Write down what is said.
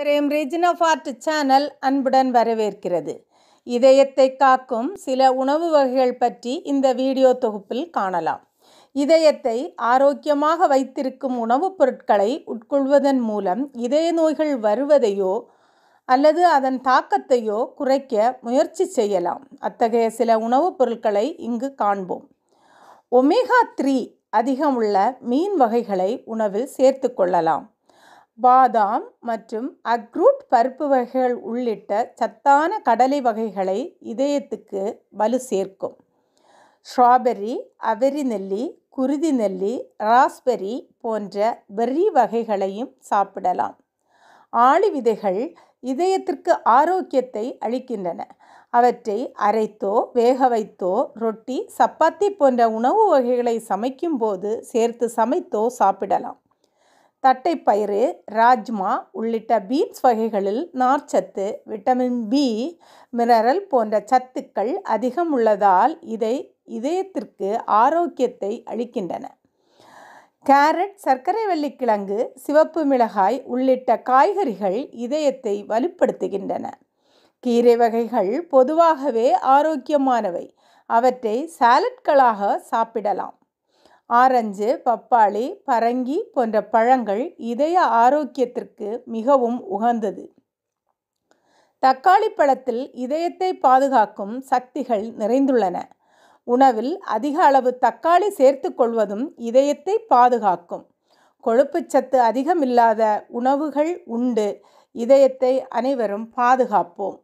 frame Regina ஃபார்ட் channel அன்புடன் வரவேற்கிறது இதயத்தை காக்கும் சில உணவு வகைகள் பற்றி இந்த வீடியோ தொகுப்பில் காணலாம் இதயத்தை ஆரோக்கியமாக வைத்திருக்கும் உணவுப் பொருட்களை உட்கொள்வதன் மூலம் இதய நோய்கள் வருவதையோ அல்லது அதன் தாக்கத்தையோ குறைக்க முயற்சி செய்யலாம் அத்தகைய சில உணவுப் பொருட்களை இங்கு காண்போம் ஒமேகா த்ரீ அதிகம் உள்ள மீன் வகைகளை உணவில் சேர்த்து கொள்ளலாம் பாதாம் மற்றும் அக்ரூட் பருப்பு வகைகள் உள்ளிட்ட சத்தான கடலை வகைகளை இதயத்துக்கு வலு சேர்க்கும் ஸ்ட்ராபெர்ரி அவரி நெல்லி குருதி நெல்லி ராஸ்பெரி போன்ற பெர்ரி வகைகளையும் சாப்பிடலாம் ஆளி விதைகள் இதயத்திற்கு ஆரோக்கியத்தை அளிக்கின்றன அவற்றை அரைத்தோ வேக வைத்தோ ரொட்டி சப்பாத்தி போன்ற உணவு வகைகளை சமைக்கும்போது சேர்த்து சமைத்தோ சாப்பிடலாம் தட்டைப்பயிறு ராஜ்மா உள்ளிட்ட பீன்ஸ் வகைகளில் நார்ச்சத்து விட்டமின் பி மினரல் போன்ற சத்துக்கள் அதிகம் உள்ளதால் இதை இதயத்திற்கு ஆரோக்கியத்தை அளிக்கின்றன கேரட் சர்க்கரை வெள்ளிக்கிழங்கு சிவப்பு மிளகாய் உள்ளிட்ட காய்கறிகள் இதயத்தை வலுப்படுத்துகின்றன கீரை வகைகள் பொதுவாகவே ஆரோக்கியமானவை அவற்றை சாலட்களாக சாப்பிடலாம் ஆரஞ்சு பப்பாளி பரங்கி போன்ற பழங்கள் இதய ஆரோக்கியத்திற்கு மிகவும் உகந்தது தக்காளி பழத்தில் இதயத்தை பாதுகாக்கும் சக்திகள் நிறைந்துள்ளன உணவில் அதிக அளவு தக்காளி சேர்த்து கொள்வதும் இதயத்தை பாதுகாக்கும் கொழுப்புச்சத்து அதிகமில்லாத உணவுகள் உண்டு இதயத்தை அனைவரும் பாதுகாப்போம்